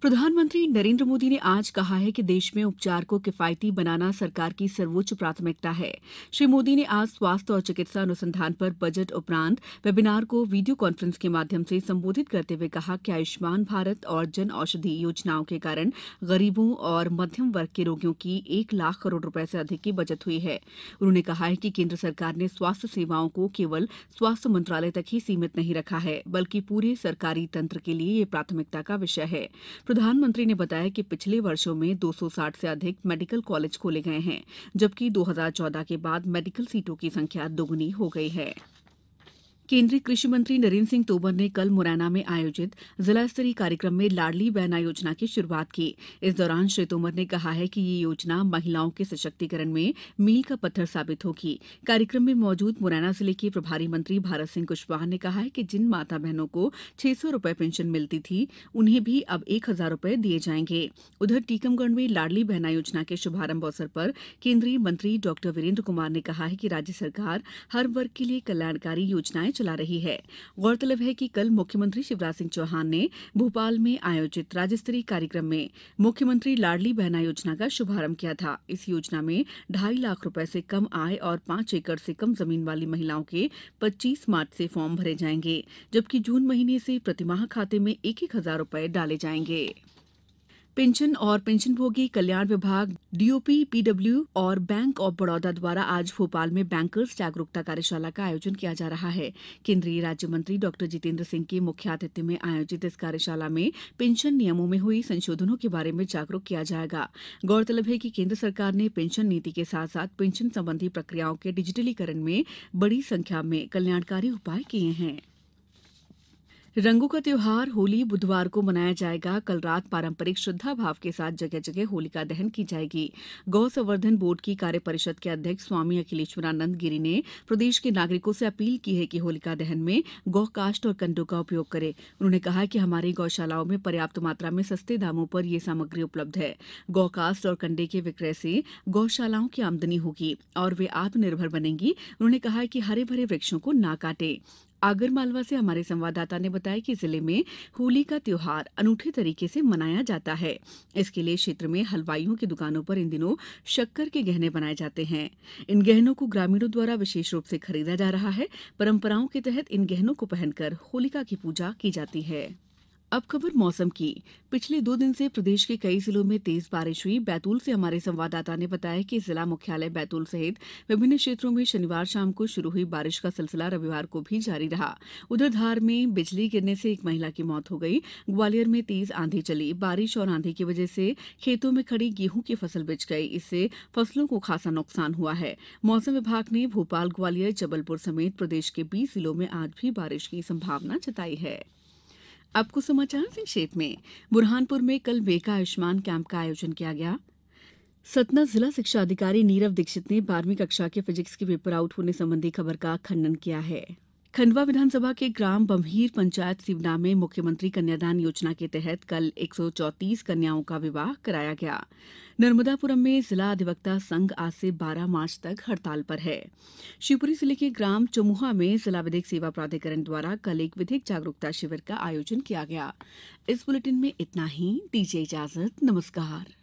प्रधानमंत्री नरेन्द्र मोदी ने आज कहा है कि देश में उपचार को किफायती बनाना सरकार की सर्वोच्च प्राथमिकता है श्री मोदी ने आज स्वास्थ्य और चिकित्सा अनुसंधान पर बजट उपरांत वेबिनार को वीडियो कॉन्फ्रेंस के माध्यम से संबोधित करते हुए कहा कि आयुष्मान भारत और जन औषधि योजनाओं के कारण गरीबों और मध्यम वर्ग के रोगियों की एक लाख करोड़ रूपये से अधिक की बचत हुई है उन्होंने कहा है कि केंद्र सरकार ने स्वास्थ्य सेवाओं को केवल स्वास्थ्य मंत्रालय तक ही सीमित नहीं रखा है बल्कि पूरे सरकारी तंत्र के लिए यह प्राथमिकता का विषय है प्रधानमंत्री ने बताया कि पिछले वर्षों में दो सौ साठ से अधिक मेडिकल कॉलेज खोले गए हैं जबकि दो हजार चौदह के बाद मेडिकल सीटों की संख्या दोगुनी हो गई है केन्द्रीय कृषि मंत्री नरेन्द्र सिंह तोमर ने कल मुरैना में आयोजित जिला स्तरीय कार्यक्रम में लाडली बहना योजना की शुरूआत की इस दौरान श्री तोमर ने कहा है कि ये योजना महिलाओं के सशक्तिकरण में मील का पत्थर साबित होगी कार्यक्रम में मौजूद मुरैना जिले के प्रभारी मंत्री भारत सिंह कुशवाहा ने कहा है कि जिन माता बहनों को छह सौ रूपये पेंशन मिलती थी उन्हें भी अब एक हजार रूपये दिए जाएंगे उधर टीकमगढ़ में लाडली बहना योजना के शुभारंभ अवसर पर केन्द्रीय मंत्री डॉ वीरेन्द्र कुमार ने कहा है कि राज्य सरकार हर वर्ग के लिए कल्याणकारी योजनाएं चला रही है गौरतलब है कि कल मुख्यमंत्री शिवराज सिंह चौहान ने भोपाल में आयोजित राज्य स्तरीय कार्यक्रम में मुख्यमंत्री लाडली बहना योजना का शुभारंभ किया था इस योजना में ढाई लाख रूपये से कम आय और पांच एकड़ से कम जमीन वाली महिलाओं के पच्चीस मार्च से फॉर्म भरे जाएंगे जबकि जून महीने से प्रतिमाह खाते में एक एक हजार रूपये डाले जाएंगे पेंशन और पेंशनभोगी कल्याण विभाग डीओपी पीडब्ल्यू और बैंक ऑफ बड़ौदा द्वारा आज भोपाल में बैंकर्स जागरूकता कार्यशाला का आयोजन किया जा रहा है केंद्रीय राज्य मंत्री डॉ जितेंद्र सिंह के मुख्य आतिथ्य में आयोजित इस कार्यशाला में पेंशन नियमों में हुई संशोधनों के बारे में जागरूक किया जाएगा गौरतलब है कि केंद्र सरकार ने पेंशन नीति के साथ साथ पेंशन संबंधी प्रक्रियाओं के डिजिटलीकरण में बड़ी संख्या में कल्याणकारी उपाय किए हैं रंगों का त्यौहार होली बुधवार को मनाया जाएगा कल रात पारंपरिक श्रद्धा भाव के साथ जगह जगह होलिका दहन की जाएगी गौ संवर्धन बोर्ड की कार्य परिषद के अध्यक्ष स्वामी अखिलेश्वरानंद गिरी ने प्रदेश के नागरिकों से अपील की है कि होलिका दहन में गौ काष्ट और कंडो का उपयोग करें उन्होंने कहा कि हमारी गौशालाओं में पर्याप्त मात्रा में सस्ते दामों पर यह सामग्री उपलब्ध है गौ काष्ट और कंडे के विक्रय से गौशालाओं की आमदनी होगी और वे आत्मनिर्भर बनेंगी उन्होंने कहा कि हरे भरे वृक्षों को न काटे आगरमालवा से हमारे संवाददाता ने बताया कि जिले में होली का त्यौहार अनूठे तरीके से मनाया जाता है इसके लिए क्षेत्र में हलवाइयों की दुकानों पर इन दिनों शक्कर के गहने बनाए जाते हैं इन गहनों को ग्रामीणों द्वारा विशेष रूप से खरीदा जा रहा है परंपराओं के तहत इन गहनों को पहनकर होलिका की पूजा की जाती है अब खबर मौसम की पिछले दो दिन से प्रदेश के कई जिलों में तेज बारिश हुई बैतूल से हमारे संवाददाता ने बताया कि जिला मुख्यालय बैतूल सहित विभिन्न क्षेत्रों में शनिवार शाम को शुरू हुई बारिश का सिलसिला रविवार को भी जारी रहा उधर धार में बिजली गिरने से एक महिला की मौत हो गई ग्वालियर में तेज आंधी चली बारिश और आंधी की वजह से खेतों में खड़ी गेहूं की फसल बिछ गई इससे फसलों को खासा नुकसान हुआ है मौसम विभाग ने भोपाल ग्वालियर जबलपुर समेत प्रदेश के बीस जिलों में आज भी बारिश की संभावना जताई है अब कुछ समाचार संक्षेप में बुरहानपुर में कल मेगा आयुष्मान कैंप का आयोजन किया गया सतना जिला शिक्षा अधिकारी नीरव दीक्षित ने बारहवीं कक्षा के फिजिक्स के पेपर आउट होने संबंधी खबर का खंडन किया है खंडवा विधानसभा के ग्राम बम्हीर पंचायत सिवना में मुख्यमंत्री कन्यादान योजना के तहत कल एक कन्याओं का विवाह कराया गया नर्मदापुरम में जिला अधिवक्ता संघ आज से 12 मार्च तक हड़ताल पर है शिवपुरी जिले के ग्राम चमुहा में जिला विधिक सेवा प्राधिकरण द्वारा कल एक विधिक जागरूकता शिविर का आयोजन किया गया इस बुलेटिन में इतना ही दीजिए इजाजत नमस्कार